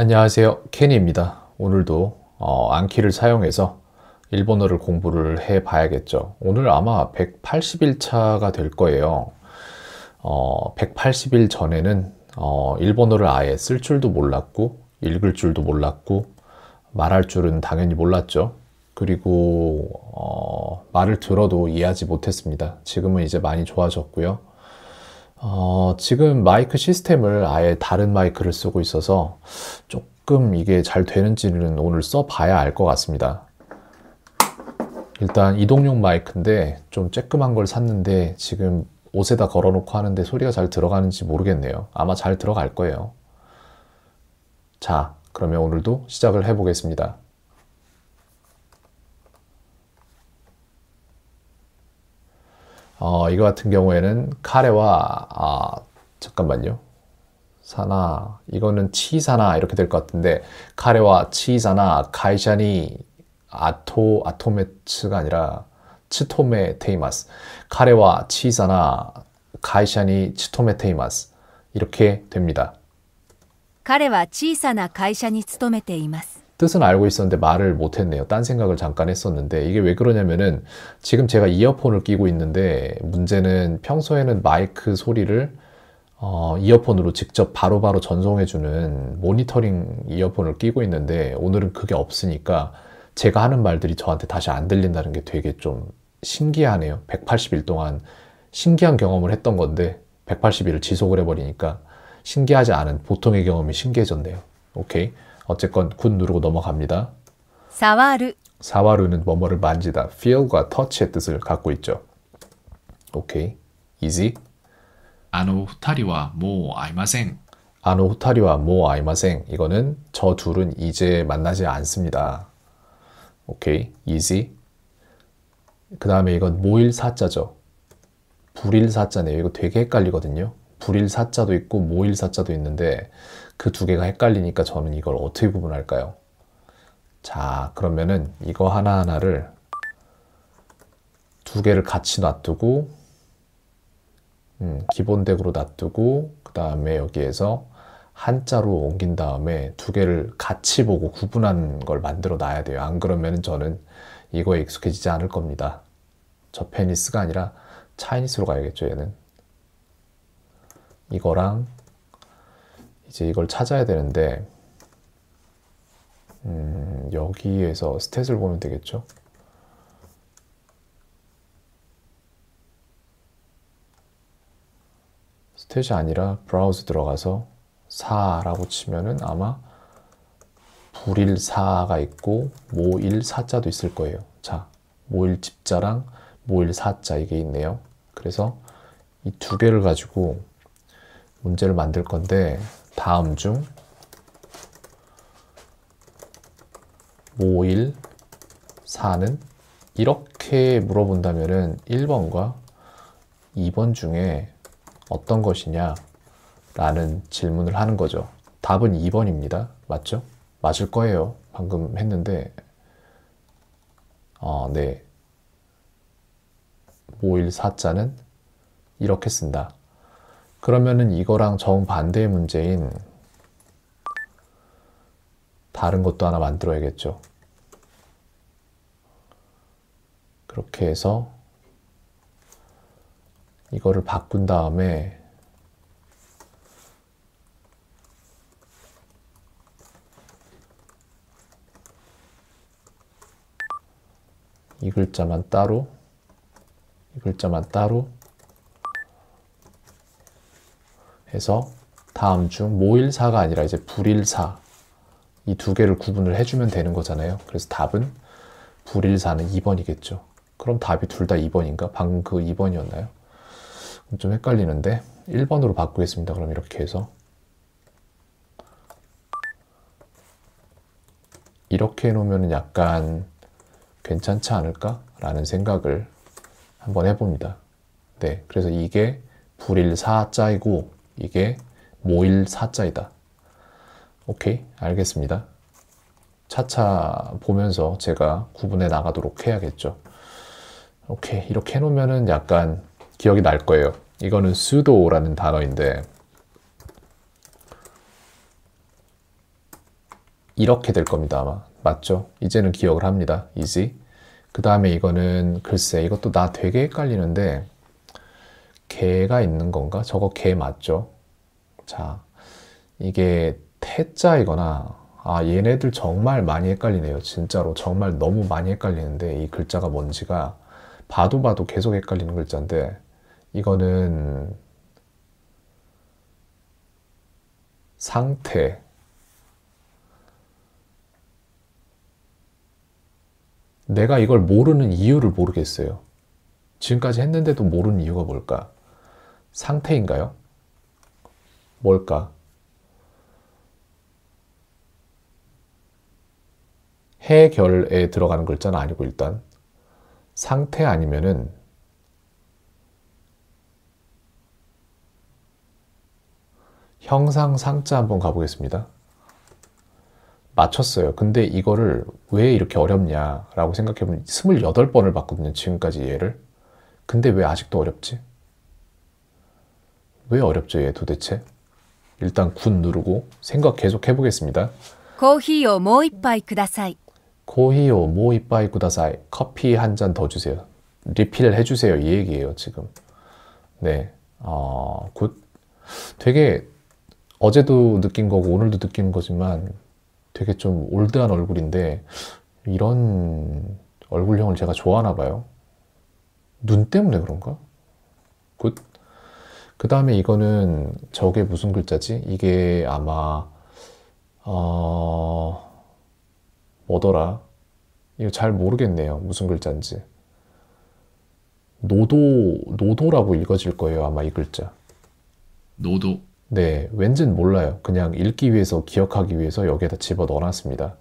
안녕하세요 케니입니다 오늘도 어, 안키를 사용해서 일본어를 공부를 해 봐야겠죠 오늘 아마 180일차가 될 거예요 어, 180일 전에는 어, 일본어를 아예 쓸 줄도 몰랐고 읽을 줄도 몰랐고 말할 줄은 당연히 몰랐죠 그리고 어, 말을 들어도 이해하지 못했습니다 지금은 이제 많이 좋아졌고요 어, 지금 마이크 시스템을 아예 다른 마이크를 쓰고 있어서 조금 이게 잘 되는지는 오늘 써봐야 알 것 같습니다. 일단 이동용 마이크인데 좀 쬐끔한 걸 샀는데 지금 옷에다 걸어놓고 하는데 소리가 잘 들어가는지 모르겠네요. 아마 잘 들어갈 거예요. 자, 그러면 오늘도 시작을 해보겠습니다. 어, 이거 같은 경우에는 카레와 아, 잠깐만요. 사나 이거는 치사나 이렇게 될 것 같은데 카레와 치사나 가이샤니 아토 아토메츠가 아니라 치토메 테이마스 카레와 치사나 가이샤니 치토메 테이마스 이렇게 됩니다. 彼は小さな会社に勤めています。 뜻은 알고 있었는데 말을 못했네요. 딴 생각을 잠깐 했었는데 이게 왜 그러냐면은 지금 제가 이어폰을 끼고 있는데 문제는 평소에는 마이크 소리를 어, 이어폰으로 직접 바로바로 전송해주는 모니터링 이어폰을 끼고 있는데 오늘은 그게 없으니까 제가 하는 말들이 저한테 다시 안 들린다는 게 되게 좀 신기하네요. 180일 동안 신기한 경험을 했던 건데 180일을 지속을 해버리니까 신기하지 않은 보통의 경험이 신기해졌네요. 오케이. 어쨌건 굿 누르고 넘어갑니다. 사와루. 사와루는 뭐뭐를 만지다, feel과 touch의 뜻을 갖고 있죠. 오케이. easy. 아노 후타리와 모 아이마생. 아노 후타리와 모 아이마생. 이거는 저 둘은 이제 만나지 않습니다. 오케이. easy. 그 다음에 이건 모일 사자죠. 불일 사자네요. 이거 되게 헷갈리거든요. 불일 사자도 있고 모일 사자도 있는데 그두 개가 헷갈리니까 저는 이걸 어떻게 구분할까요? 자 그러면은 이거 하나하나를 두 개를 같이 놔두고 음, 기본 덱으로 놔두고 그 다음에 여기에서 한자로 옮긴 다음에 두 개를 같이 보고 구분한 걸 만들어 놔야 돼요 안 그러면 저는 이거에 익숙해지지 않을 겁니다 저 페니스가 아니라 차이니스로 가야겠죠 얘는 이거랑 이제 이걸 찾아야 되는데 음, 여기에서 스탯을 보면 되겠죠? 스탯이 아니라 브라우즈 들어가서 4라고 치면은 아마 불일 4가 있고 모일 4자도 있을 거예요. 자, 모일 집자랑 모일 4자 이게 있네요. 그래서 이 두 개를 가지고 문제를 만들 건데 다음 중 5, 일 4는 이렇게 물어본다면 1번과 2번 중에 어떤 것이냐 라는 질문을 하는 거죠. 답은 2번입니다. 맞죠? 맞을 거예요. 방금 했는데 어, 네. 5, 1, 4자는 이렇게 쓴다. 그러면은 이거랑 정반대의 문제인 다른 것도 하나 만들어야겠죠. 그렇게 해서 이거를 바꾼 다음에 이 글자만 따로 이 글자만 따로 해서 다음 중 모일사가 아니라 이제 불일사 이 두 개를 구분을 해주면 되는 거잖아요. 그래서 답은 불일사는 2번이겠죠. 그럼 답이 둘 다 2번인가? 방금 그 2번이었나요? 좀 헷갈리는데 1번으로 바꾸겠습니다. 그럼 이렇게 해서 이렇게 해놓으면 약간 괜찮지 않을까? 라는 생각을 한번 해봅니다. 네, 그래서 이게 불일사자이고 이게 모일 사자이다. 오케이, 알겠습니다. 차차 보면서 제가 구분해 나가도록 해야겠죠. 오케이, 이렇게 해놓으면 약간 기억이 날 거예요. 이거는 sudo라는 단어인데 이렇게 될 겁니다 아마 맞죠? 이제는 기억을 합니다. 이지. 그 다음에 이거는 글쎄 이것도 나 되게 헷갈리는데 개가 있는 건가? 저거 개 맞죠? 자, 이게 태자이거나 아 얘네들 정말 많이 헷갈리네요. 진짜로 정말 너무 많이 헷갈리는데 이 글자가 뭔지가 봐도 봐도 계속 헷갈리는 글자인데 이거는 상태 내가 이걸 모르는 이유를 모르겠어요. 지금까지 했는데도 모르는 이유가 뭘까? 상태인가요? 뭘까? 해결에 들어가는 글자는 아니고 일단 상태 아니면은 형상 상자 한번 가보겠습니다. 맞췄어요. 근데 이거를 왜 이렇게 어렵냐라고 생각해보면 28번을 봤거든요. 지금까지 얘를. 근데 왜 아직도 어렵지? 왜 어렵죠 얘 도대체? 일단 군 누르고 생각 계속 해보겠습니다. 커피요 모이빠이 쿠다사이. 코히요 모이빠이 쿠다사이. 커피 한 잔 더 주세요. 리필 해주세요. 이 얘기예요 지금. 네. 어, 굿. 되게 어제도 느낀 거고 오늘도 느낀 거지만 되게 좀 올드한 얼굴인데 이런 얼굴형을 제가 좋아하나 봐요. 눈 때문에 그런가? 굿. 그 다음에 이거는 저게 무슨 글자지? 이게 아마 어... 뭐더라? 이거 잘 모르겠네요. 무슨 글자인지. 노도, 노도라고 읽어질 거예요. 아마 이 글자. 노도. 네, 왠진 몰라요. 그냥 읽기 위해서, 기억하기 위해서 여기에다 집어 넣어놨습니다.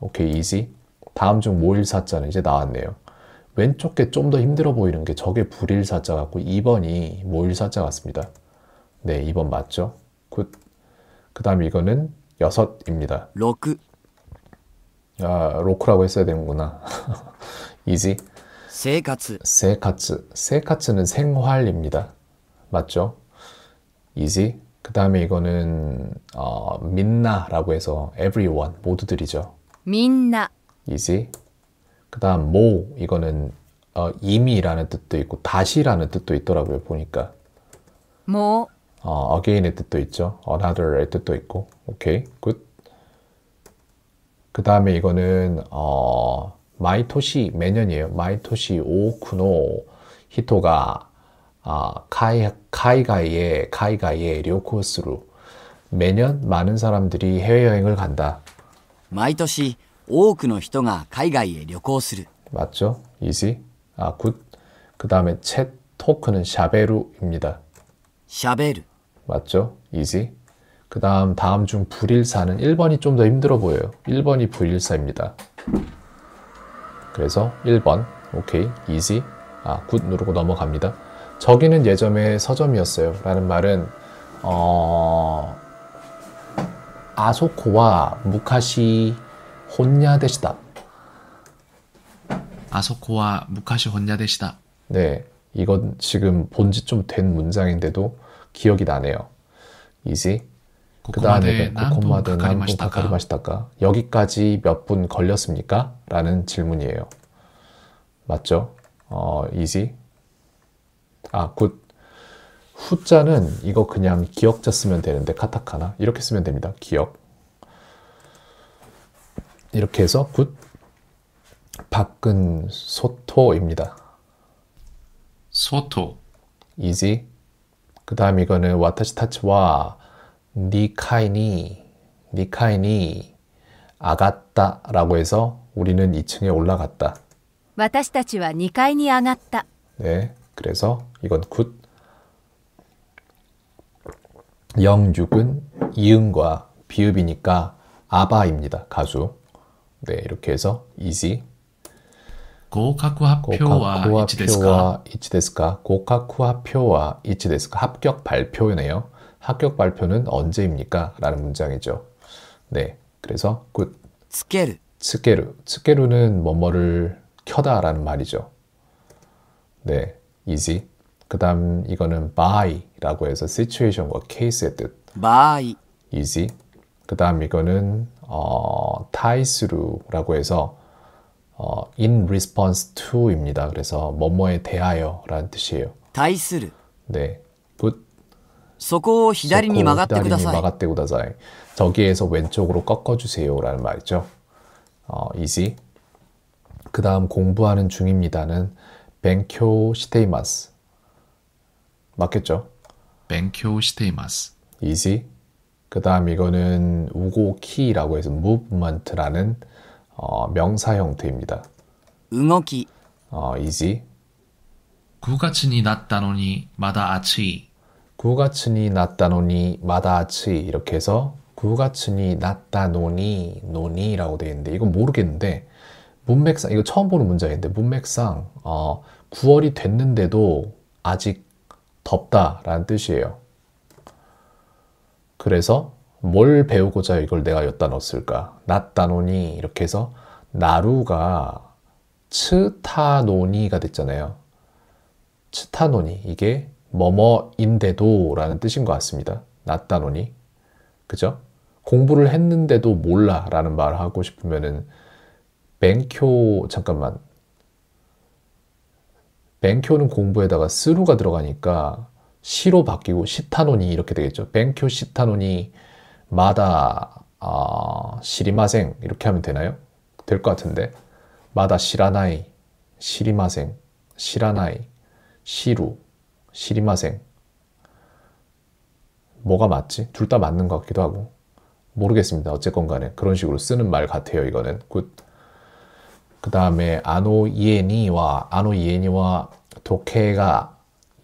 오케이, 이지. 다음 중 모일사자는 이제 나왔네요. 왼쪽 게 좀 더 힘들어 보이는 게 저게 불일사자 같고 2번이 모일사자 같습니다. 네, 2번 맞죠? 굿. 그 다음 이거는 6입니다. 로크. 아, 로크라고 했어야 되는구나. 이지. 세카츠. 세카츠는 생활입니다. 맞죠? 이지. 그 다음에 이거는 어, 민나라고 해서 everyone 모두들이죠. 민나. 이지. 그 다음 모 이거는 어, 이미라는 뜻도 있고 다시라는 뜻도 있더라고요 보니까 모 어, again의 뜻도 있죠 another의 뜻도 있고 오케이 굿 그 다음에 이거는 어, 마이토시 매년이에요 마이토시 오쿠노 히토가 아, 카이, 카이가이의 카이가이의 료코스루 매년 많은 사람들이 해외여행을 간다 마이토시 多くの人が海外へ旅行する。 맞죠? 이지? 아, 굿. 그 다음에 챗 토크는 샤베루입니다. 샤베루. 맞죠? 이지? 그 다음 다음 중 불일사는 1번이 좀 더 힘들어 보여요. 1번이 불일사입니다. 그래서 1번 오케이 이지 아 굿 누르고 넘어갑니다. 저기는 예전에 서점이었어요. 라는 말은 어... 아소코와 무카시 혼야되시다. 아소코와 무카시 혼야되시다. 네, 이건 지금 본지 좀 된 문장인데도 기억이 나네요. 이지. 그 다음에 고코마데 남부 그 가카리마시다가 여기까지 몇 분 걸렸습니까? 라는 질문이에요. 맞죠? 어, 이지. 아, 굿. 후자는 이거 그냥 기억자 쓰면 되는데 카타카나 이렇게 쓰면 됩니다. 기억. 이렇게 해서 굿 박근 소토입니다. 소토 이지 그 다음 이거는 와타시 타치와 니카이니 니카이니 아갔다라고 해서 우리는 2층에 올라갔다. 와타시 타치와 니카이니 아갔다. 네, 그래서 이건 굿. 영육은 이음과 비읍이니까 아바입니다. 가수. 네, 이렇게 해서 easy 고카쿠화표와 이치데스카 이치데스카 고카쿠화표와 이치데스카 합격 발표네요. 합격 발표는 언제입니까? 라는 문장이죠. 네. 그래서 굿. 스케르. 스케르. 스케르는 뭐뭐를 켜다라는 말이죠. 네. easy. 그다음 이거는 by라고 해서 situation과 case의 뜻. by easy. 그 다음 이거는 어, tie through라고 해서 어, in response to입니다. 그래서 뭐뭐에 대하여 라는 뜻이에요. 対する. 네. good. そこを左に曲がってください. 저기에서 왼쪽으로 꺾어주세요 라는 말이죠. 어, easy. 그 다음 공부하는 중입니다는 뱅쿄 시테이마스 맞겠죠? 뱅쿄 시테이마스 easy. 그 다음 이거는 우고키라고 해서 movement라는 어, 명사 형태입니다. 응어기 어, 이지 9月이 났다노니 마다 아치 9月이 났다노니 마다 아치 이렇게 해서 9月이 났다노니 노니라고 되어 있는데 이건 모르겠는데 문맥상 이거 처음 보는 문장인데 문맥상 어, 9월이 됐는데도 아직 덥다라는 뜻이에요. 그래서 뭘 배우고자 이걸 내가 엿다 넣었을까? 낫다노니 이렇게 해서 나루가 츠타노니가 됐잖아요. 츠타노니 이게 뭐뭐인데도 라는 뜻인 것 같습니다. 낫다노니 그죠? 공부를 했는데도 몰라 라는 말을 하고 싶으면은 뱅쿄 잠깐만 뱅쿄는 공부에다가 쓰루가 들어가니까 시로 바뀌고 시타노니 이렇게 되겠죠. 뱅쿄 시타노니 마다 아, 시리마생 이렇게 하면 되나요? 될 것 같은데 마다 시라나이 시리마생 시라나이 시루 시리마생 뭐가 맞지? 둘 다 맞는 것 같기도 하고 모르겠습니다. 어쨌건 간에 그런 식으로 쓰는 말 같아요. 이거는 굿. 그 다음에 아노 이에니와 아노 이에니와 도케가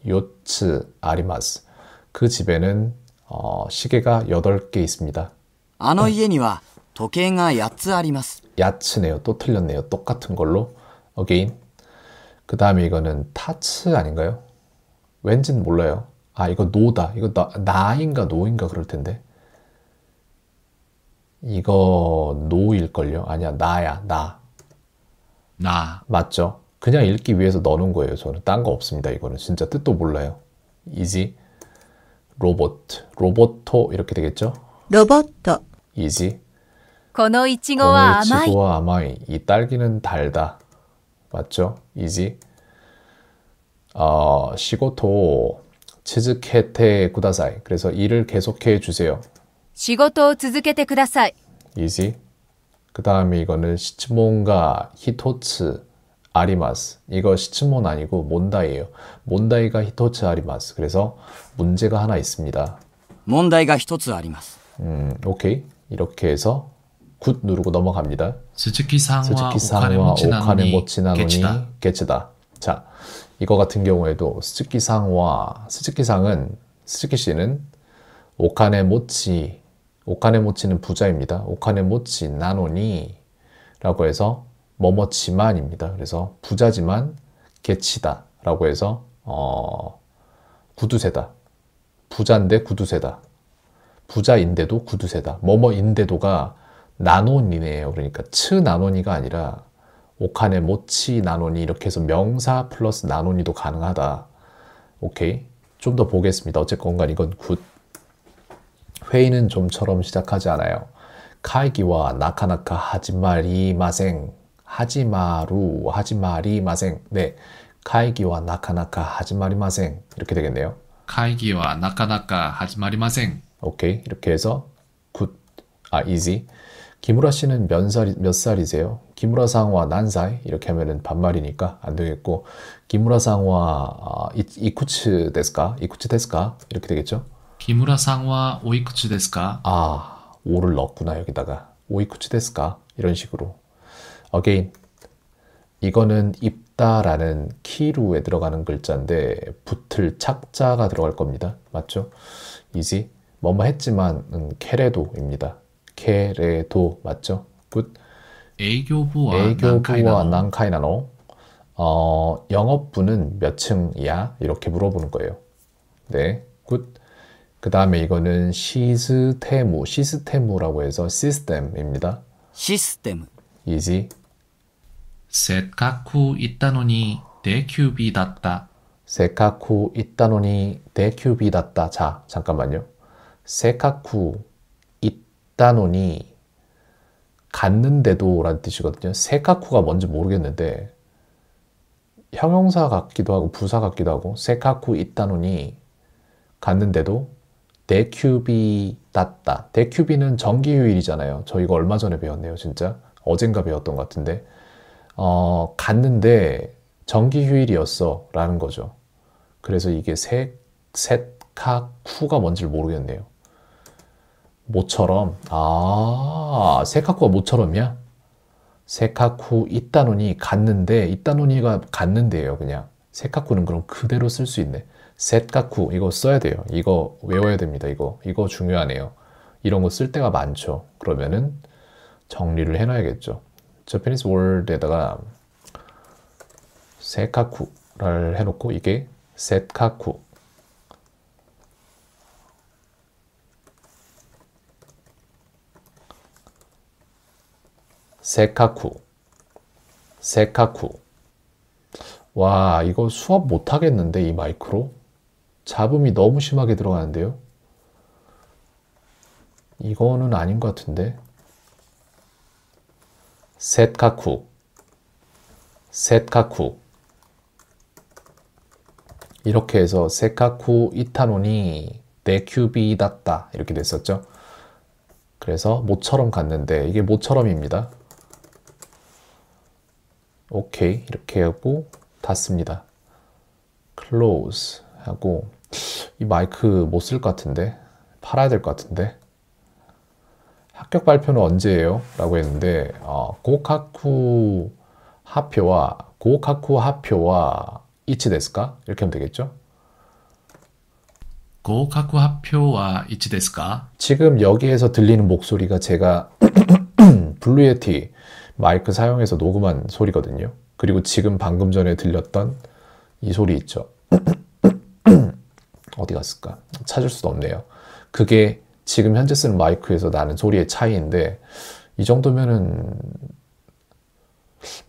요츠 아리마스. 그 집에는 어, 시계가 8개 있습니다. 아노 이에니 도케가 8つ 아리마스. 야츠네요. 또 틀렸네요. 똑같은 걸로. 어게인. 그 다음에 이거는 타츠 아닌가요? 왠지는 몰라요. 아, 이거 노다. 이거 나, 나인가 노인가 그럴 텐데. 이거 노일걸요? 아니야, 나야, 나. 나. 맞죠? 그냥 읽기 위해서 넣는 거예요. 저는 딴 거 없습니다. 이거는 진짜 뜻도 몰라요. 이지 로봇 로보토 이렇게 되겠죠? 로보토 이지 고노 이치고와 아마이 고노 아마이 이 딸기는 달다 맞죠? 이지 어, 시고토 치즈케테 구다사이 그래서 일을 계속해 주세요. 시고토 즈즈케테 구다사이 이지 그 다음에 이거는 시츠몬가 히토츠 아리마스. 이거 시츠몬 아니고 몬다이에요 몬다이가 히토츠 아리마스. 그래서 문제가 하나 있습니다. 몬다이가 히토츠 아리마스. 음, 오케이. 이렇게 해서 굿 누르고 넘어갑니다. 스즈키 상와 오카네 모치나노니 개츠다. 자, 이거 같은 경우에도 스즈키 상와 스즈키 상은 스즈키 씨는 오카네 모치 오카네 모치는 부자입니다. 오카네 모치 나노니 라고 해서 뭐뭐지만입니다 그래서 부자지만 개치다라고 해서 어, 구두쇠다. 부자인데 구두쇠다. 부자인데도 구두쇠다. 뭐뭐인데도가 나노니네요. 그러니까 츠 나노니가 아니라 오칸의 모치 나노니 이렇게 해서 명사 플러스 나노니도 가능하다. 오케이. 좀 더 보겠습니다. 어쨌건 간 이건 굿. 회의는 좀처럼 시작하지 않아요. 카이기와 나카나카 하지마리 마생 하지마루, 하지마리 마생. 네. 가이기와 나카나카 하지마리 마생. 이렇게 되겠네요. 가이기와 나카나카 하지마리 마생. 오케이. 이렇게 해서 굿. 아, e a 김우라 씨는 몇, 살, 몇 살이세요? 김우라 상와 난사이 이렇게 하면은 반말이니까 안 되겠고 김우라 상와 아, 이쿠츠 데스까? 이쿠츠 데스까? 이렇게 되겠죠? 김우라 상와 오이쿠츠 데스까? 아, 오를 넣었구나 여기다가 오이쿠츠 데스까? 이런 식으로 again 이거는 입다라는 키루에 들어가는 글자인데 붙을 착자가 들어갈 겁니다. 맞죠? 이지 뭐뭐 했지만 음, 케레도입니다. 케레도 맞죠? 굿. 애교부와, 애교부와 난카이나노. 어, 영업부는 몇 층이야? 이렇게 물어보는 거예요. 네, 굿. 그 다음에 이거는 시스테무, 시스테무라고 해서 시스템입니다. 시스템. 이지 세카쿠 있다노니 대큐비닷다 세카쿠 있다노니 대큐비닷다 자 잠깐만요 세카쿠 있다노니 갔는데도 라는 뜻이거든요 세카쿠가 뭔지 모르겠는데 형용사 같기도 하고 부사 같기도 하고 세카쿠 있다노니 갔는데도 데큐비 땄다. 데큐비는 정기휴일이잖아요. 저 이거 얼마 전에 배웠네요, 진짜. 어젠가 배웠던 것 같은데 어, 갔는데 정기 휴일이었어 라는 거죠. 그래서 이게 셋, 셋, 카, 쿠가 뭔지를 모르겠네요. 모처럼 아 세카쿠가 모처럼이야? 세카쿠 이따노니 갔는데 이따노니가 갔는데요 그냥 세카쿠는 그럼 그대로 쓸 수 있네 셋카쿠 이거 써야 돼요 이거 외워야 됩니다 이거 이거 중요하네요 이런 거 쓸 때가 많죠 그러면은 정리를 해놔야겠죠. 저페니스 월드에다가 세카쿠를 해놓고 이게 세카쿠 세카쿠 세카쿠 와 이거 수업 못하겠는데 이 마이크로 잡음이 너무 심하게 들어가는데요 이거는 아닌 것 같은데 셋카쿠, 셋카쿠 이렇게 해서 세카쿠 이타노니 네큐비 닷다 이렇게 됐었죠. 그래서 모처럼 갔는데 이게 모처럼입니다. 오케이 이렇게 하고 닫습니다. 클로즈 하고 이 마이크 못 쓸 것 같은데 팔아야 될 것 같은데 합격 발표는 언제예요? 라고 했는데 어, 고카쿠 하표와 고카쿠 하표와 이치데스까? 이렇게 하면 되겠죠? 고카쿠 하표와 이치데스까? 지금 여기에서 들리는 목소리가 제가 블루예티 마이크 사용해서 녹음한 소리거든요. 그리고 지금 방금 전에 들렸던 이 소리 있죠. 어디 갔을까? 찾을 수도 없네요. 그게 지금 현재 쓰는 마이크에서 나는 소리의 차이인데 이 정도면은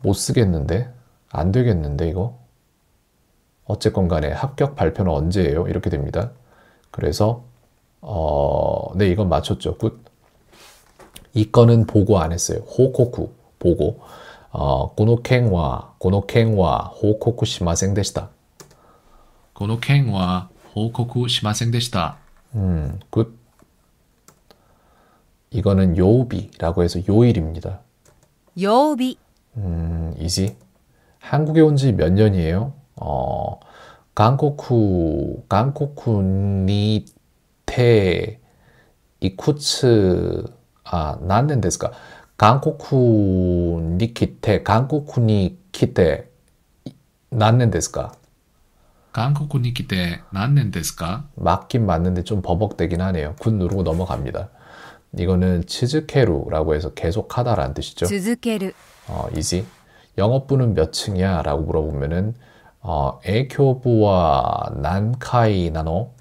못 쓰겠는데 안 되겠는데 이거 어쨌건 간에 합격 발표는 언제예요? 이렇게 됩니다. 그래서 어, 네 이건 맞췄죠. 굿. 이 건은 보고 안 했어요. 호코쿠 보고 어, 고노켄와 고노켄와 호코쿠 시마생 데시다. 고노켄와 호코쿠 시마생 데시다. 음, 굿. 이거는 요비라고 해서 요일입니다. 요비. 음, 이지. 한국에 온 지 몇 년이에요? 어, 강코쿠, 강코쿠 니테 이쿠츠 아, 난넨 데스까? 강코쿠 니키테, 강코쿠 니키테 난넨 데스까? 한국군이 기대 났는데스까? 맞긴 맞는데 좀 버벅대긴 하네요. 군 누르고 넘어갑니다. 이거는 치즈케루라고 해서 계속하다라는 뜻이죠. 지즈케루. 어, 이지. 영업부는 몇 층이야? 라고 물어보면은 어, 에교부와 난카이 나노.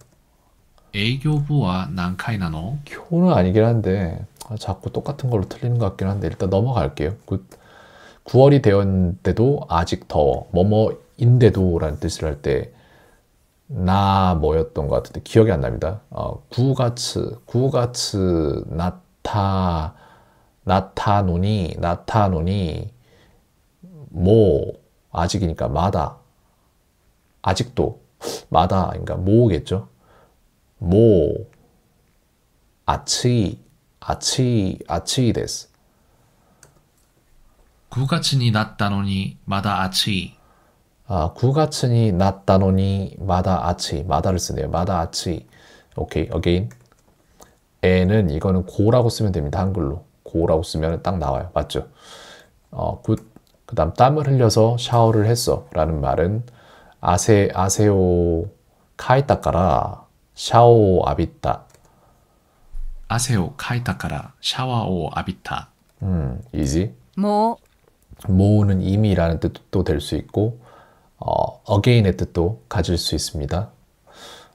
에교부와 난카이 나노. 교는 아니긴 한데 아, 자꾸 똑같은 걸로 틀리는 것 같긴 한데 일단 넘어갈게요. 굿. 9월이 되었는데도 아직 더워. 뭐뭐인데도라는 뜻을 할때 나 뭐였던 것 같은데 기억이 안 납니다. 어, 구가츠, 구가츠 나타 나타노니 나타노니 뭐 아직이니까 마다 아직도 마다 그러니까 뭐겠죠. 뭐 아치 아치 아치です구가츠니 났다노니 마다 아치 아, 구가츠니 낫다노니 마다 아치 마다를 쓰네요. 마다 아치 오케이 어게인 에는 이거는 고라고 쓰면 됩니다. 한글로 고라고 쓰면 딱 나와요. 맞죠? 어, 그 다음 땀을 흘려서 샤워를 했어 라는 말은 아세, 아세오 카이타카라 샤오 아비타 아세오 카이타카라 샤와오 아비타 음, 이지 모 모는 이미라는 뜻도 될 수 있고 어, again의 뜻도 가질 수 있습니다.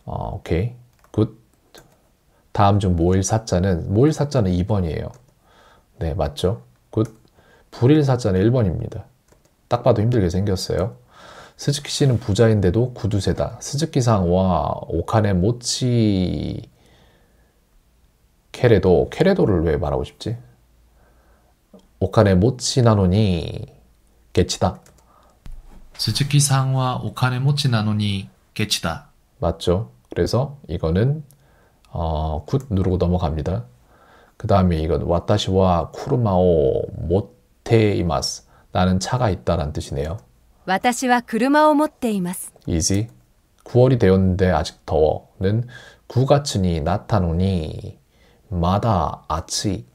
어, 오케이, 굿. 다음 중 모일 사자는 모일 사자는 2번이에요. 네, 맞죠? 굿. 불일 사자는 1번입니다. 딱 봐도 힘들게 생겼어요. 스즈키 씨는 부자인데도 구두쇠다. 스즈키상 와 오카네 모치 케레도 케레도를 왜 말하고 싶지? 오카네 모치 나노니 개치다. 스즈키 상와 오카네모치 나노니 개치다. 맞죠. 그래서 이거는 어, 굿 누르고 넘어갑니다. 그 다음에 이건 와타시와 쿠르마오 모테이마스 나는 차가 있다란 뜻이네요. 와타시와 쿠르마오 모테이마스 이지 9월이 되었는데 아직 더워는 구가츠니 나타노니 마다 아치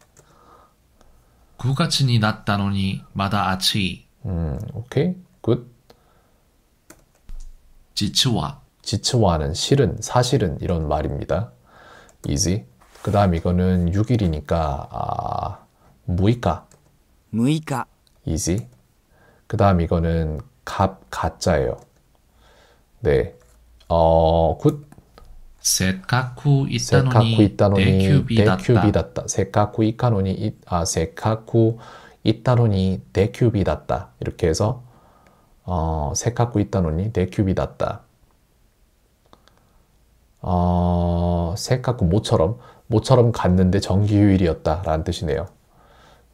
구가츠니 나타노니 마다 아치 음 오케이 굿 지츠와 지츠와는 실은 사실은 이런 말입니다. 이지. 그 다음 이거는 6일이니까 아, 무이까 무이까 이지. 그 다음 이거는 갑 가짜예요. 네. 어, 굿. 세카쿠 이따노니 데큐비다 세카쿠 이카노니 아 세카쿠 이따노니 데큐비다 이렇게 해서 어, 새 깎고 있다노니 내 큐비 났다. 어, 새 깎고 모처럼 모처럼 갔는데 정기휴일이었다 라는 뜻이네요.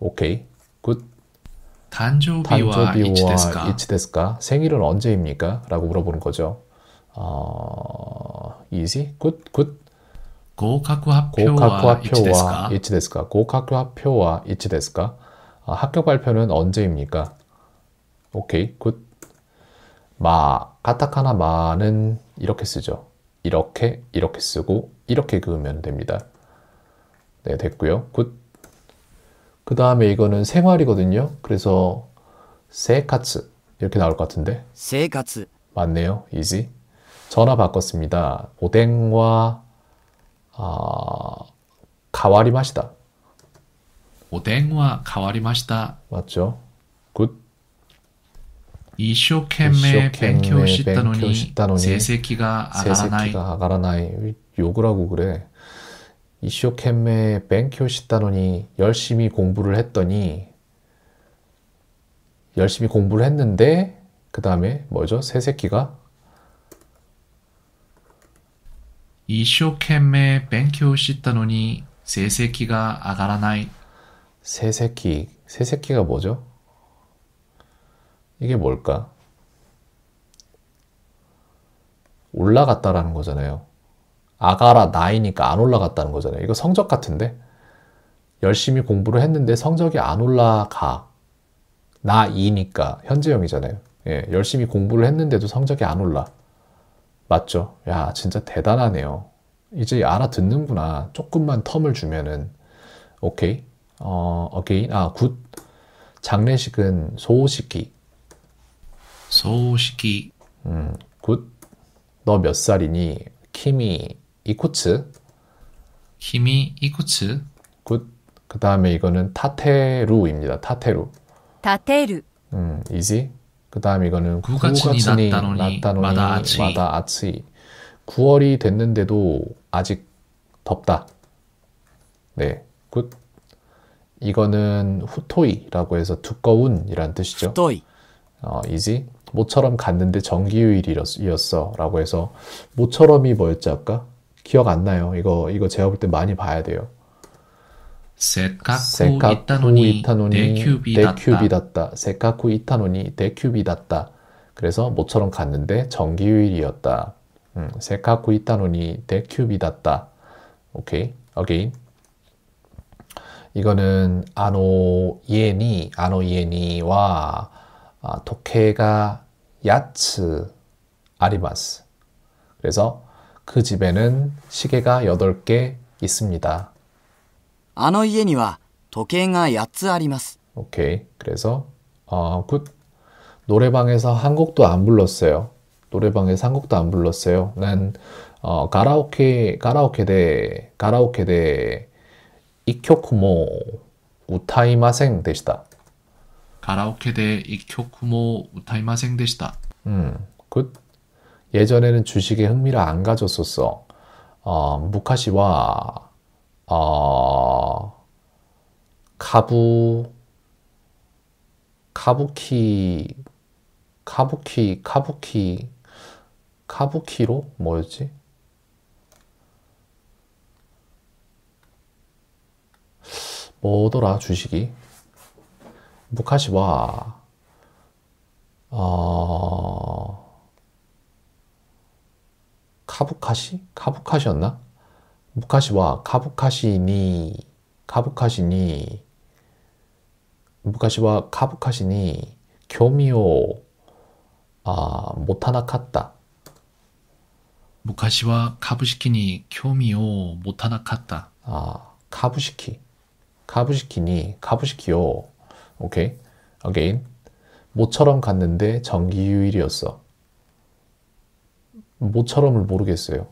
오케이, 굿. 단조비와 이치데스까? 생일은 언제입니까? 라고 물어보는 거죠. 어, 이지? 굿, 굿. 고카쿠 학표와 이치데스까? 고카쿠 학표와 이치데스까? 어, 학교 발표는 언제입니까? 오케이, 굿. 마, 카타카나 마는 이렇게 쓰죠. 이렇게, 이렇게 쓰고, 이렇게 그으면 됩니다. 네, 됐고요. 굿. 그 다음에 이거는 생활이거든요. 그래서 세카츠 이렇게 나올 것 같은데. 세카츠. 맞네요. 이지. 전화 바꿨습니다. 오뎅과 아, 가와리 마시다. 오뎅과 가와리 마시다. 맞죠? 굿. 이쇼懸命뱅強したのに成세が上がらないが上욕을하고그 래。 一生懸命勉強したの니열심히공부를했더니열심히공부를했는데그 다음에 뭐죠? 세세키가 이쇼캠에 뱅큐 씻다노니 세세키가 아가라나이 세세키 세세키가 뭐죠? 이게 뭘까? 올라갔다라는 거잖아요. 아가라 나이니까 안 올라갔다는 거잖아요. 이거 성적 같은데? 열심히 공부를 했는데 성적이 안 올라가. 나이니까 현재형이잖아요. 예, 열심히 공부를 했는데도 성적이 안 올라. 맞죠? 야, 진짜 대단하네요. 이제 알아듣는구나. 조금만 텀을 주면은. 오케이. 어, 오케이. 아, 굿. 장례식은 소호식기. 소식이. 음, 굿. 너 몇 살이니? 키미 이코츠 키미 이쿠츠. 굿. 그 다음에 이거는 타테루입니다. 타테루. 타테루. 음, 이지. 그 다음 이거는 구가츠니 나타노니 마다 아츠이. 마다 아츠이. 9월이 됐는데도 아직 덥다. 네, 굿. 이거는 후토이라고 해서 두꺼운이란 뜻이죠. 후토이. 어, 이지. 모처럼 갔는데 정기요일이었어. 라고 해서, 모처럼이 뭐였지 아까? 기억 안 나요. 이거, 이거 제가 볼 때 많이 봐야 돼요. 세카쿠 이타노니 데큐비다다. 세카쿠 이타노니 데큐비다다. 그래서 모처럼 갔는데 정기요일이었다. 음, 세카쿠 이타노니 데큐비다다. 오케이, a g a 이거는 아노 이니 아노 이니와 도케가 아, 야츠 아리마스. 그래서 그 집에는 시계가 8개 있습니다. 아노이에니와 도케 8つ 아리마스. 오케이. 그래서 어, 굿. 노래방에서 한 곡도 안 불렀어요. 노래방에서 한 곡도 안 불렀어요. 난 어, 가라오케 가라오케 대 가라오케 대 이쿄쿠모 우타이마생 되시다. 가라오케 대 이쿄쿠모 우타이마생 대시다. 음, 굿. 예전에는 주식에 흥미를 안 가졌었어. 어, 무카시와 어, 카부 카부키 카부키 카부키 카부키로 뭐였지? 뭐더라 주식이? 무카시와 어... 카부카시? 카부카시였나? 무카시와 카부카시니 카부카시니 무카시와 카부카시니 교미오 아 못하나 컸다. 무카시와 카부시키니 교미오 못하나 컸다. 아 카부시키 카부시키니 카부시키요 오케이. again. 모처럼 갔는데 정기휴일이었어. 모처럼을 모르겠어요.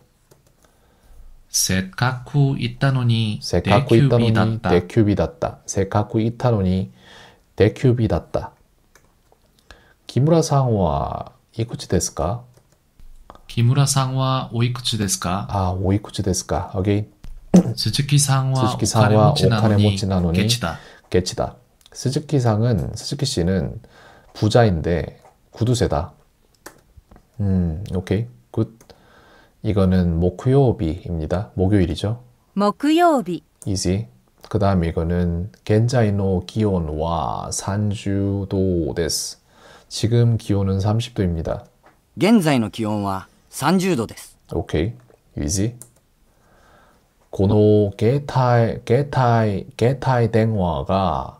세카쿠 이타노니 세카쿠 이타노니 데큐비다다. 세카쿠 이타노니 데큐비다다. 기무라さんは いくつです 기무라さんは おいくつです 아, おいくつで스즈키さん 스즈키さんはお金持ちなのにケチだ。ケチだ。 스즈키상은 스즈키 씨는 부자인데 구두쇠다. 음, 오케이. 굿. 이거는 목요일입니다. 목요일이죠. 목요일. 이지. 그다음 이거는 겐자이노 기온와 산주도 데스. 지금 기온은 30도입니다. 겐자이노 기온와 30도 데스. 오케이. 이지. 고노 게타이 게타이 게타이 댕화가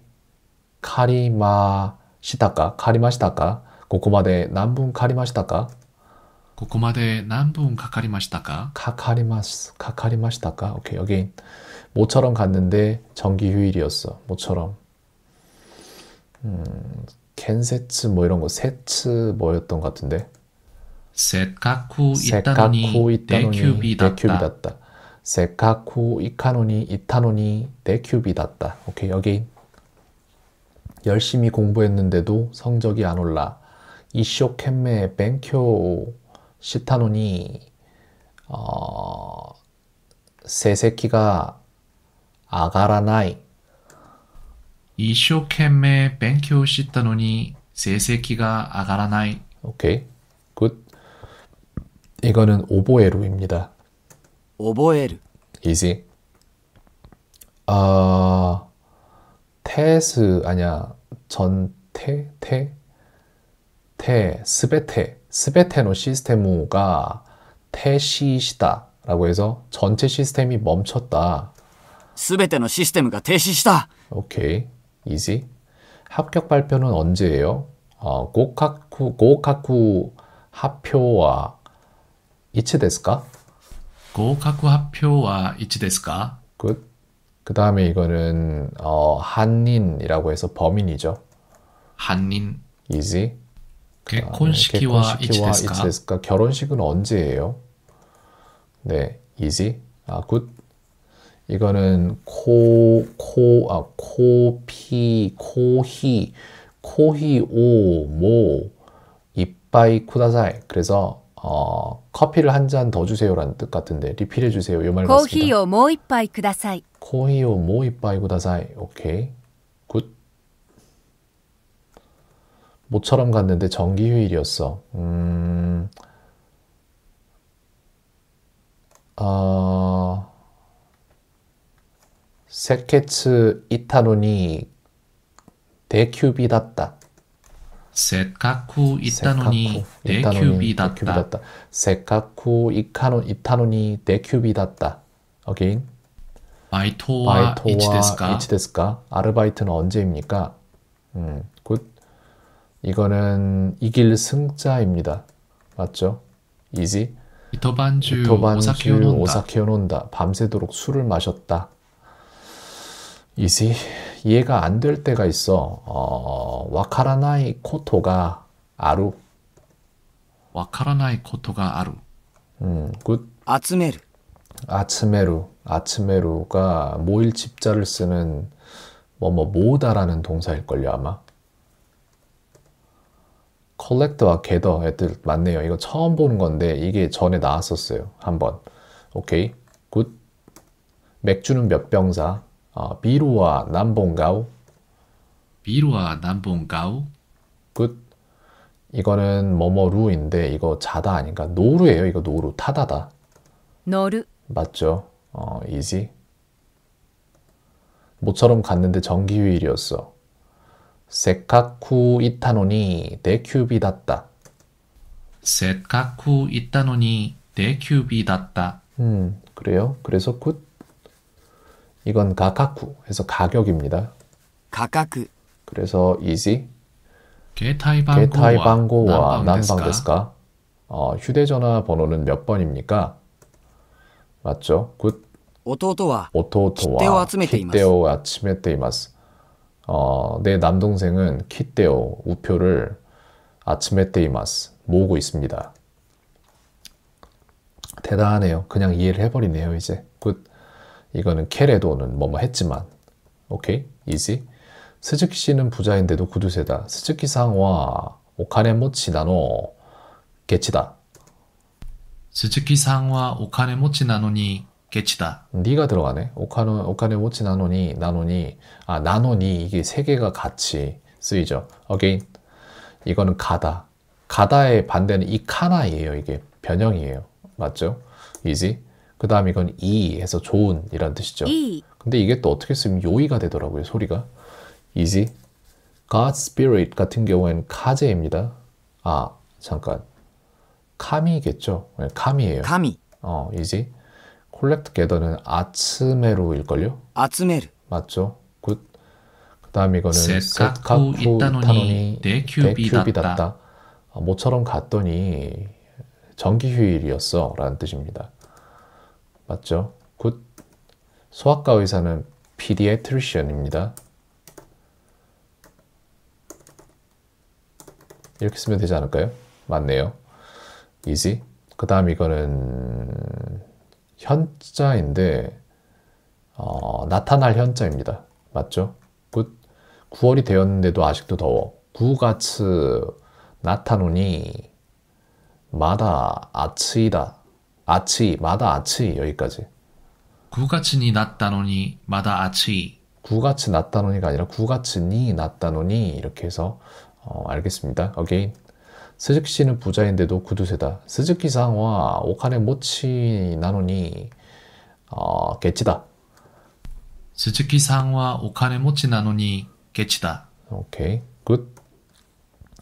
카리마시다까 카리마시다까 고코마데 난분 카리마시다까 고코마데 난분 카카리마시다까 카카리마스 카카리마시다까 오케이 여긴 모처럼 갔는데 정기 휴일이었어 모처럼 음 겐세츠 뭐 이런 거 세츠 뭐였던 것 같은데 세카쿠 이타노니 데큐비다다 세카쿠 이카노니 이타노니 데큐비다다 오케이 여긴 열심히 공부했는데도 성적이 안 올라. 이쇼캔메 뱅쿄 시타노니 어, 세세키가 아가라나이 이쇼캔메 뱅쿄 시타노니 세세키가 아가라나이 오케이 굿 이거는 오보에루입니다 오보에루 이지 어... 테스 아니야 전테 테테 스베테 스베테노 시스템우가 테시시다라고 해서 전체 시스템이 멈췄다. 스베테노 시스템가 테시시다. 오케이 이지. 합격 발표는 언제예요? 어, 고카쿠 고카쿠 합표와 이치데스까? 고카쿠 합표와 이치데스까? 굿. 그 다음에 이거는 어, 한인이라고 해서 범인이죠. 한인. 이지. 개콘시키와 아, 네, 이츠데스까? 이츠데스까? 결혼식은 언제예요? 네, 이지. 아, 굿. 이거는 코, 코, 아, 코, 피, 코히, 코히, 오, 모, 이빠이 쿠다사이. 그래서 어, 커피를 한 잔 더 주세요라는 뜻 같은데 리필해 주세요. 요말 같습니다. 코히요 모이빠이 쿠다사이. 코히요 모이빠이 쿠다사이. 오케이. 굿. 모처럼 갔는데 정기 휴일이었어. 음. 어. 세케츠 이타노니 데큐비다다. 세카쿠 이타노니 데큐비다다. 세카쿠 이카노 이타노니 데큐비닷다 Again. 바이토와 이치데스까? 아르바이트는 언제입니까? 음, 굿. 이거는 이길 승자입니다. 맞죠? 이지. 이토반주 오사키오논다. 밤새도록 술을 마셨다. 이제 이해가 안 될 때가 있어. 어, 와카라나이 코토가 아루. 와카라나이 코토가 아루. 음, 굿. 아츠메루. 아츠메루. 아츠메루가 모일 집자를 쓰는 뭐뭐 뭐, 모다라는 동사일걸요 아마. 컬렉터와 게더 애들 맞네요. 이거 처음 보는 건데 이게 전에 나왔었어요. 한번. 오케이. 굿. 맥주는 몇 병사? 어, 미루와 남봉가우 미루와 남봉가오. 굿. 이거는 뭐뭐루인데 이거 자다 아닌가? 노루예요. 이거 노루 타다다. 노루. 맞죠? 어, 이지. 모처럼 갔는데 정기휴일이었어. 세카쿠 이타노니 데큐비닷다. 세카쿠 이타노니 데큐비닷다. 음, 그래요? 그래서 굿. 이건 가카쿠 해서 가격입니다. 가카쿠. 그래서 이지 게타이방고와 난방데스까 어, 휴대전화 번호는 몇 번입니까? 맞죠? 굿. 오토오토와 키테오 아츠메테이마스. 어, 내 남동생은 키테오 우표를 아츠메테이마스 모으고 있습니다. 대단하네요. 그냥 이해를 해버리네요 이제. 굿. 이거는 캐레도는 뭐뭐 했지만 오케이 이지 스즈키 씨는 부자인데도 구두쇠다 스즈키 상와 오카네 모치 나노 개치다 스즈키 상와 오카네 모치 나노니 개치다 니가 들어가네 오카노 오카네 모치 나노니 나노니 아 나노니 이게 세 개가 같이 쓰이죠 a g a 이거는 가다 가다의 반대는 이카나이에요 이게 변형이에요 맞죠 이지 그 다음 이건 이 해서 좋은 이란 뜻이죠. 이. 근데 이게 또 어떻게 쓰면 요이가 되더라고요, 소리가. 이지. God Spirit 같은 경우엔 카제입니다. 아, 잠깐. 카미겠죠? 네, 카미예요. 카미. 어, 이지. 콜렉트 게더는 아츠메루일걸요? 아츠메루. 맞죠? 굿. 그 다음 이거는 세카쿠 이타노니 데큐비다다. 모처럼 갔더니 정기휴일이었어 라는 뜻입니다. 맞죠? 굿. 소아과 의사는 pediatrician입니다. 이렇게 쓰면 되지 않을까요? 맞네요. easy. 그 다음 이거는 현자인데 어, 나타날 현자입니다. 맞죠? 굿. 9월이 되었는데도 아직도 더워. 구가츠 나타노니 마다 아츠이다. 아치 마다 아치 여기까지. 구가츠니 낫다노니 마다 아치이 구가츠 낫다노니가 아니라 구가츠니 낫다노니 이렇게 해서 어, 알겠습니다. 어게인. 스즈키 씨는 부자인데도 구두쇠다. 스즈키상와 오카네 모치 나노니 어, 개치다. 스즈키상와 오카네 모치 나노니 개치다. 오케이. 굿.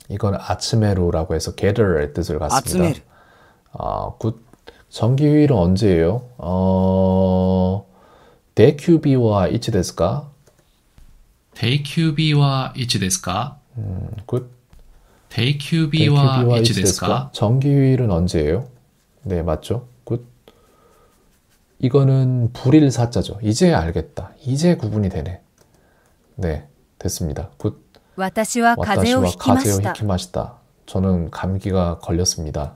이건 아츠메루라고 해서 게더의 뜻을 갖습니다. 아츠메루. 어, 아, 굿. 정기휴일은 언제예요? 어, 데큐비와 이치데스까? 데큐비와 이치데스까? 음, 굿. 데큐비와 이치데스까? 정기휴일은 언제예요? 네, 맞죠? 굿. 이거는 불일 사자죠. 이제 알겠다. 이제 구분이 되네. 네, 됐습니다. 굿. 私は風邪をひきました. 저는 감기가 걸렸습니다.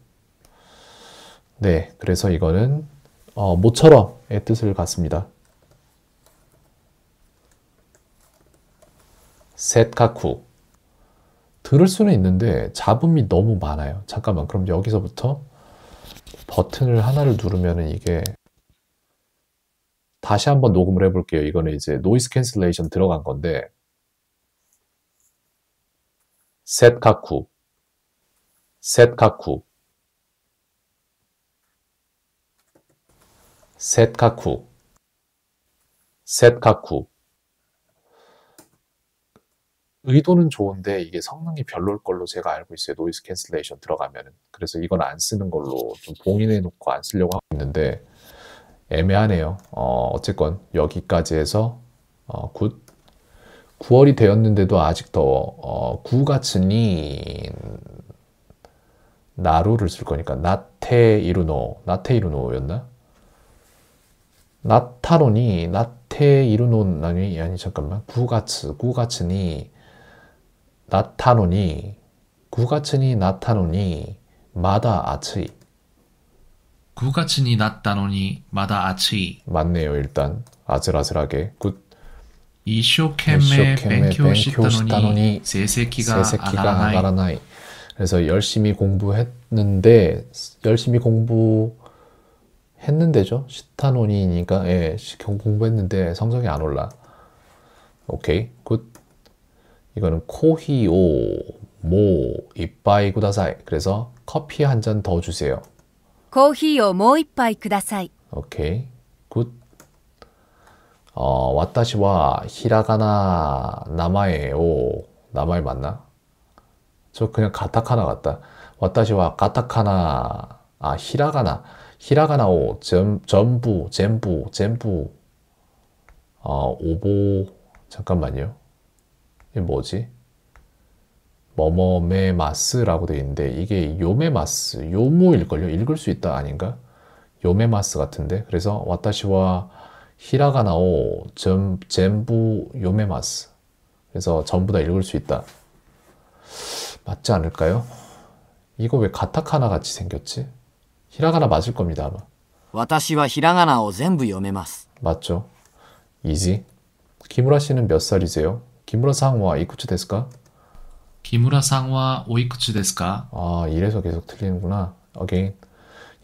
네, 그래서 이거는 어, 모처럼의 뜻을 갖습니다. 셋카쿠 들을 수는 있는데 잡음이 너무 많아요. 잠깐만 그럼 여기서부터 버튼을 하나를 누르면 이게 다시 한번 녹음을 해볼게요. 이거는 이제 노이즈 캔슬레이션 들어간 건데 셋카쿠 셋카쿠 세카쿠 세카쿠 의도는 좋은데 이게 성능이 별로일 걸로 제가 알고 있어요. 노이즈 캔슬레이션 들어가면 그래서 이건 안 쓰는 걸로 좀 봉인해 놓고 안 쓰려고 하고 있는데 애매하네요. 어, 어쨌건 여기까지 해서 어, 굿 9월이 되었는데도 아직 더 어, 구가츠니 나루를 쓸 거니까 나테 이루노 나테 이루노였나? 나타로니 나테 이루노 아니 아니 잠깐만 구가츠 구가츠니 나타로니 구가츠니 나타로니 마다 아츠이 구가츠니 나타로니 마다 아츠이 맞네요 일단 아슬아슬하게 굿 이쇼캠에 뱅교시타노니 세세키가 아가라나이 그래서 열심히 공부했는데 열심히 공부 했는데죠. 시타논이니까 예, 공부했는데 성적이 안 올라. 오케이, 굿. 이거는 코히오 모 이빠이 구다사이. 그래서 커피 한 잔 더 주세요. 코히오 모 이빠이 구다사이. 오케이, 굿. 어, 와타시와 히라가나 나마에오 나마에 맞나? 저 그냥 가타카나 같다. 와타시와 가타카나 아 히라가나 히라가나오, 전, 전부, 젠부, 젠부, 어, 오보, 잠깐만요. 이게 뭐지? 머머메마스라고 되어 있는데 이게 요메마스, 요모일걸요? 읽을 수 있다 아닌가? 요메마스 같은데 그래서 와타시와 히라가나오 전, 전부 요메마스 그래서 전부 다 읽을 수 있다 맞지 않을까요? 이거 왜 가타카나 같이 생겼지? 히라가나 맞을 겁니다, 아마. 私はひらがなを全部読めます. 맞죠? 이지. 기무라 씨는 몇 살이세요? 기무라 상와 이쿠츠 데스까? 기무라 상와 오이쿠츠 데스까? 아, 이래서 계속 틀리는구나. 어게인.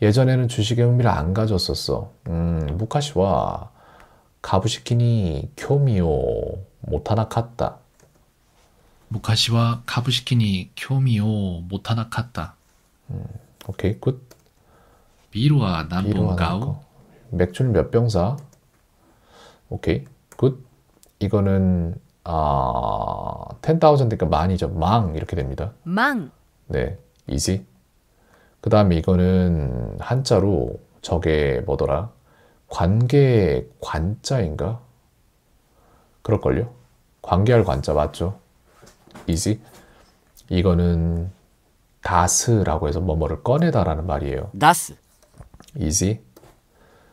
예전에는 주식에 흥미를 안 가졌었어. 음, 무카시와 가부시키니 교미오 못하나 컸다. 무카시와 가부시키니 교미오 못하나 컸다. 음, 오케이, 굿. 미로와 남봉가오 맥주를 몇병 사? 오케이 굿 이거는 아 10,000니까 그러니까 만이죠 망 이렇게 됩니다 망 네, 이지 그 다음에 이거는 한자로 저게 뭐더라 관계 관자인가? 그럴걸요? 관계할 관자 맞죠? 이지 이거는 다스라고 해서 뭐뭐를 꺼내다라는 말이에요. 다스. easy.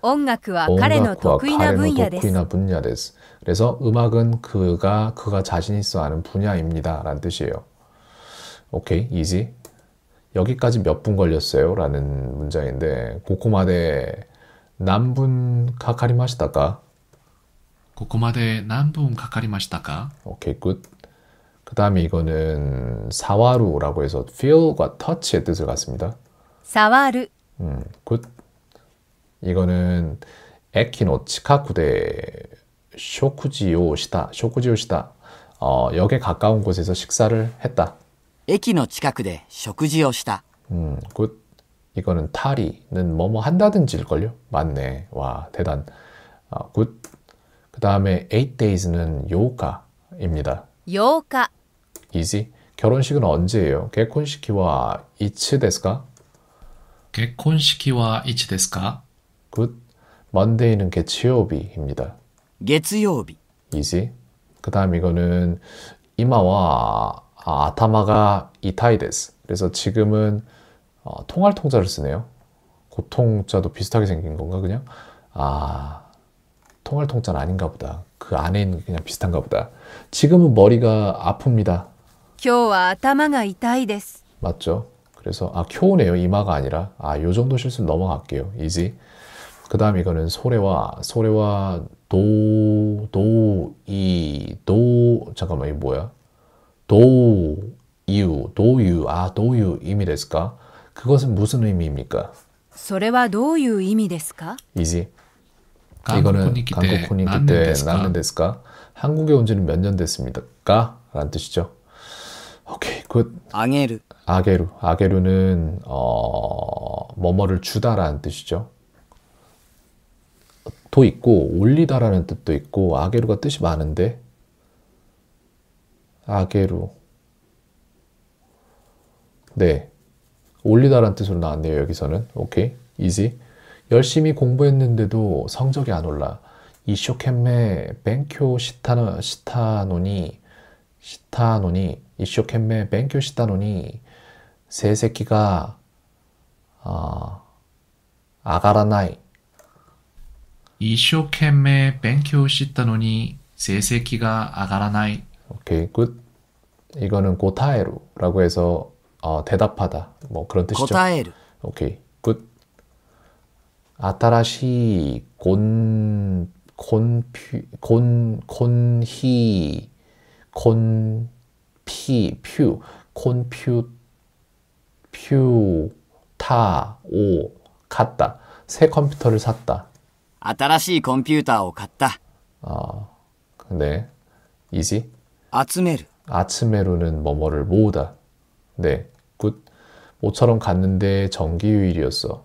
音彼の得意な分野です 그래서 음악은 그가 그가 자신 있어 하는 분야입니다. 라는 뜻이에요. 오케이, 이지. 여기까지 몇 분 걸렸어요? 라는 문장인데 고코마데 남분 카카리마시다까? 고코마데 남분 카카리마시다까? 오케이, 굿. 그 다음에 이거는 사와루라고 해서 feel과 touch의 뜻을 갖습니다. 사와루. 음, 굿. 이거는 에키노 치카쿠데 쇼쿠지오시다 쇼쿠지오시다 어, 역에 가까운 곳에서 식사를 했다. 에키노 치카쿠데 쇼쿠지오시다. 음, 굿. 이거는 탈이는 뭐뭐 한다든지일걸요? 맞네. 와, 대단. 아, 굿. 그 다음에 eight days는 요가입니다. 요가. 이지. 결혼식은 언제예요? 개콘시키와 이츠 데스까? 개콘시키와 이츠 데스까? 굿. 먼데이는 개치요비입니다. 개츠요비. 이지. 그다음 이거는 이마와 아, 아타마가 이타이데스. 그래서 지금은 어, 통할 통자를 쓰네요. 고통자도 비슷하게 생긴 건가 그냥? 아 통할 통자는 아닌가 보다. 그 안에 있는 그냥 비슷한가 보다. 지금은 머리가 아픕니다. 今日は頭が痛いです. 맞죠? 그래서 아 쿄네요 이마가 아니라 아요 정도 실수 넘어갈게요. 이지. 그 다음 이거는 소래와 소래와 도, 도, 이, 도 잠깐만 이 뭐야? 도, 유, 도유 아 도유 이미 ですか? 그것은 무슨 의미입니까? それはどういうですか 이지 이거는 한국 혼인기 때 낳는 데스까? 한국에 온 지는 몇 년 됐습니까? 라는 뜻이죠. 오케이, 굿. 아게루. 아게루. 아게루는 어 뭐뭐를 주다라는 뜻이죠. 도 있고 올리다라는 뜻도 있고 아게루가 뜻이 많은데 아게루 네 올리다라는 뜻으로 나왔네요 여기서는 오케이 이지 열심히 공부했는데도 성적이 안 올라 이쇼캠메 뱅쿄 시타노 시타노니 시타노니 이쇼캠메 뱅쿄 시타노니 세 새끼가 아 아가라나이 一生懸命勉強したのに成績が上がらない. 오케이, 굿. 이거는 고타에루라고 해서 어, 대답하다. 뭐 그런 뜻이죠. 고타에루. 오케이, 굿. 아타라시 곤 곤퓨 곤 곤히 곤피 퓨 곤퓨 퓨타오 같다. 새 컴퓨터를 샀다. 新しいコンピューターを買った。 아, 네. 이지? 아츠메르. 아츠메르는 뭐뭐를 모으 굿. 모처럼 갔는데 정기유일이었어.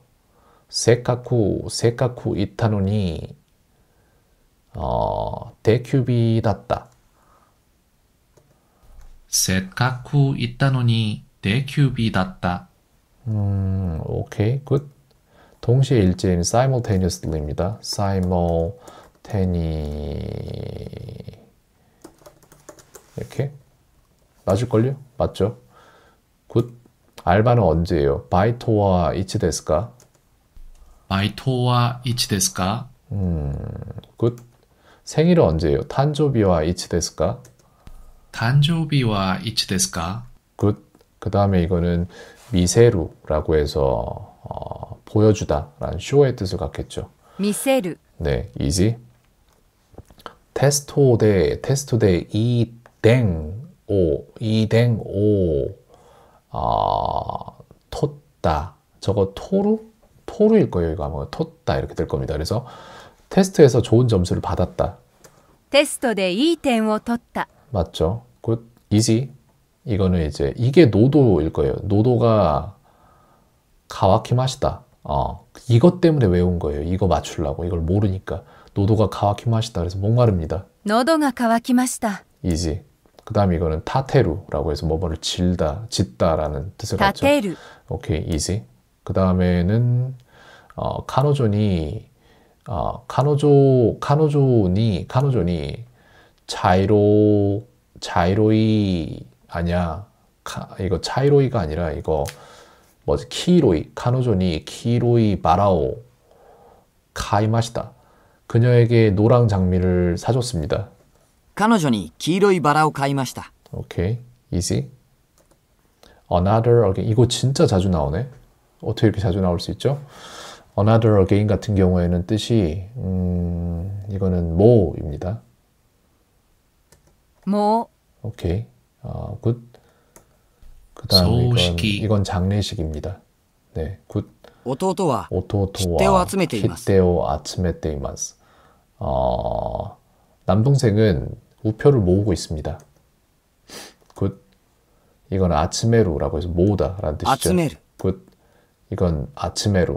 세카쿠, 세카쿠 이타노니, 어, 대큐비 났다. 세카쿠 이타노니, 대큐비 났다. 음, 오케이, 굿. 동시에 일제인 simultaneously입니다. simultaneously 이렇게 맞을걸요? 맞죠? 굿. 알바는 언제예요? 바이토와 이치데스까? 바이토와 이치데스까? 음, 굿. 생일은 언제예요? 탄조비와 이치데스까? 탄조비와 이치데스까? 굿. 그 다음에 이거는 미세루라고 해서 어, 보여주다라는 쇼의 뜻을 갖겠죠. 미세르. 네, 이지. 테스토 대 테스토 대 이댕오 이댕오 아 텄다 저거 토루 토루일 거예요 이거 아마 텄다 이렇게 될 겁니다. 그래서 테스트에서 좋은 점수를 받았다. 테스트 대 2점을 텄다. 맞죠? 굿 이지 이거는 이제 이게 노도일 거예요. 노도가 가와키마시다. 어, 이것 때문에 외운 거예요. 이거 맞추려고. 이걸 모르니까. 노도가 가와키마시다. 그래서 목마릅니다. 노도가 가와키마시다. 이지. 그 다음에 이거는 타테루라고 해서 뭐뭐를 질다, 짓다라는 뜻을 갖죠. 타테루. 오케이, 이지. 그 다음에는 어, 카노조니 어, 카노조 카노조니 카노조니 자이로 자이로이 아니야. 카, 이거 차이로이가 아니라 이거 뭐지 키로이 카노존이 키로이 마라오 카이마시다. 그녀에게 노랑 장미를 사줬습니다. 카노존이 키로이 마라오 카이마시다. 오케이. 이지. Another again. 이거 진짜 자주 나오네. 어떻게 이렇게 자주 나올 수 있죠? Another again 같은 경우에는 뜻이 음, 이거는 모입니다. 뭐 오케이. 어, 굿. 그다음 이건, 이건 장례식입니다. 네. 굿. 오토토와 히떼오 아츠메테이마스. 어, 남동생은 우표를 모으고 있습니다. 굿. 이건 아츠메루라고 해서 모으다라는 뜻이죠. 아츠메루. 굿. 이건 아츠메루.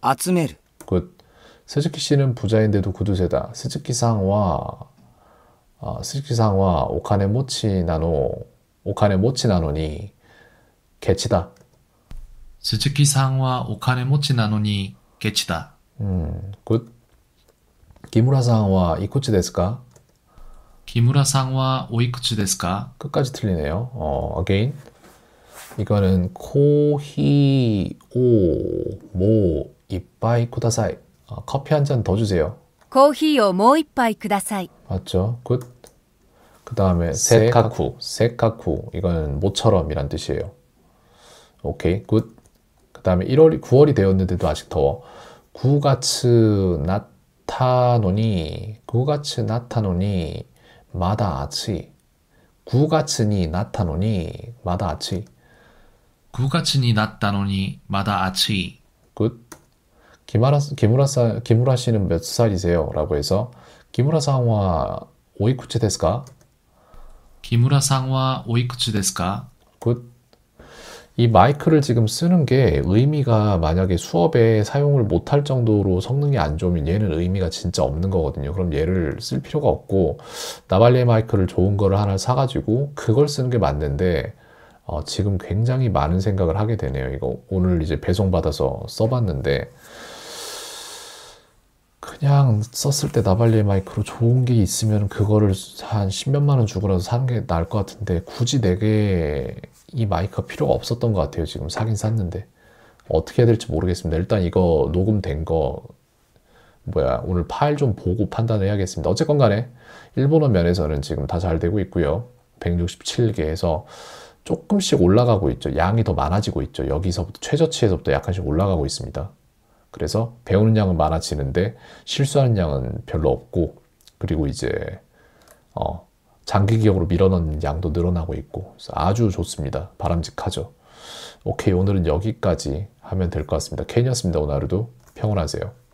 아츠메루. 굿. 스즈키 씨는 부자인데도 구두쇠다. 스즈키상와 아, 어, 스즈키상와 오카네 모치 나노 오카네 모치 나노니 개치다. 스즈키상와 오카네모치나노니 개치다. 음, 굿. 기무라상와 이쿠츠 데스까? 기무라상와 오이쿠츠 데스까? 끝까지 틀리네요. 어, a g a i 이거는 코히오모 이빠이 쿠다사이. 어, 커피 한 잔 더 주세요. 코히오 모 이빠이 쿠다사이. 맞죠? 굿. 그 다음에 세카쿠. 세카쿠. 이거는 모처럼이란 뜻이에요. 오케이, 굿. 그 다음에 1월, 9월이 되었는데도 아직 더워. 구가츠 나타노니, 구가츠 나타노니, 마다 아치. 구가츠니 나타노니, 마다 아치. 구가츠니 나타노니, 마다 아치. 굿. 기마라, 기무라, 사, 기무라 씨는 몇 살이세요? 라고 해서, 기무라 상화 오이쿠츠 데스까? 기무라 상화 오이쿠츠 데스까? 굿. 이 마이크를 지금 쓰는 게 의미가 만약에 수업에 사용을 못할 정도로 성능이 안 좋으면 얘는 의미가 진짜 없는 거거든요. 그럼 얘를 쓸 필요가 없고 나발리 마이크를 좋은 거를 하나 사가지고 그걸 쓰는 게 맞는데 어, 지금 굉장히 많은 생각을 하게 되네요. 이거 오늘 이제 배송받아서 써봤는데 그냥 썼을 때나발리 마이크로 좋은 게 있으면 그거를 한 십몇만 원 주고라도 사는 게 나을 것 같은데 굳이 내게 이 마이크가 필요가 없었던 것 같아요. 지금 사긴 샀는데. 어떻게 해야 될지 모르겠습니다. 일단 이거 녹음된 거, 뭐야, 오늘 파일 좀 보고 판단해야겠습니다. 어쨌건 간에, 일본어 면에서는 지금 다 잘 되고 있고요. 167개에서 조금씩 올라가고 있죠. 양이 더 많아지고 있죠. 여기서부터, 최저치에서부터 약간씩 올라가고 있습니다. 그래서 배우는 양은 많아지는데 실수하는 양은 별로 없고, 그리고 이제, 어, 장기 기억으로 밀어넣는 양도 늘어나고 있고 아주 좋습니다. 바람직하죠. 오케이 오늘은 여기까지 하면 될 것 같습니다. 케이었습니다 오늘 하루도 평온하세요.